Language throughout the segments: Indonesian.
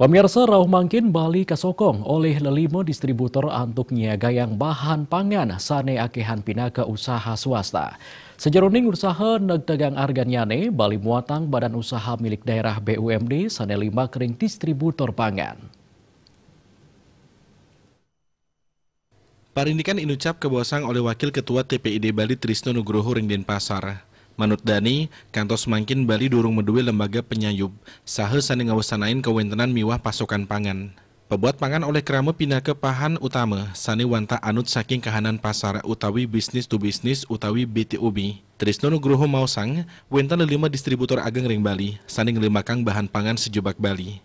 Pemirsa Rauh Mangkin Bali kesokong oleh lelimo distributor antuk niaga yang bahan pangan sane akehan pina usaha swasta. Sejeruning usaha negtegang arganyane Bali muatang badan usaha milik daerah BUMD sane lima kering distributor pangan. Parindikan ucap kebosang oleh Wakil Ketua TPID Bali Trisno Nugroho Ring Pasar. Manut Dani, kantor semakin Bali durung medue lembaga penyayub, sahe ngawasanain kewentenan miwah pasokan pangan. Pebuat pangan oleh kerama pindah ke pahan utama, sani wanta anut saking kahanan pasar utawi bisnis to bisnis utawi BTUB. Trisno Nugroho Mausang, wenta lima distributor ageng ring Bali, sani ngelimakang bahan pangan sejubak Bali.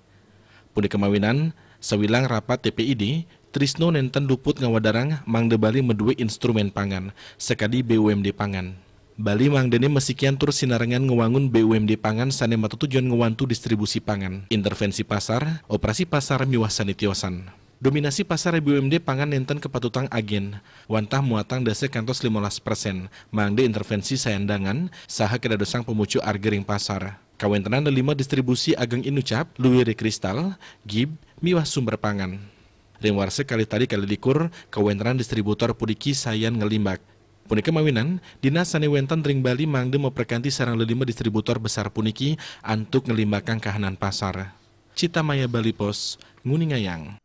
Pundi kemawinan, sewilang rapat TPID, Trisno nenten luput ngawadarang mangde Bali medue instrumen pangan, sekadi BUMD pangan. Bali Mangdene mesikian tur sinarangan ngewangun BUMD pangan mata tujuan ngewantu distribusi pangan, intervensi pasar, operasi pasar miwah sanitiosan. Dominasi pasar BUMD pangan nenten kepatutang agen. Wantah muatang dasar kantos 15 persen. Mangde intervensi sayandangan, saha kedadosang pemucu argering pasar. Kawentenan lima distribusi ageng inucap, luwiri kristal, gib, miwah sumber pangan. Rimwarse kali tadi kali likur, kawentenan distributor pudiki sayan ngelimbak. Puniki mawinan, dinas Saniwentan ring Bali mangde meperkanti sarang lelima distributor besar puniki antuk ngelimbakan kahanan pasar. Cita Maya Bali Pos, Nguningayang.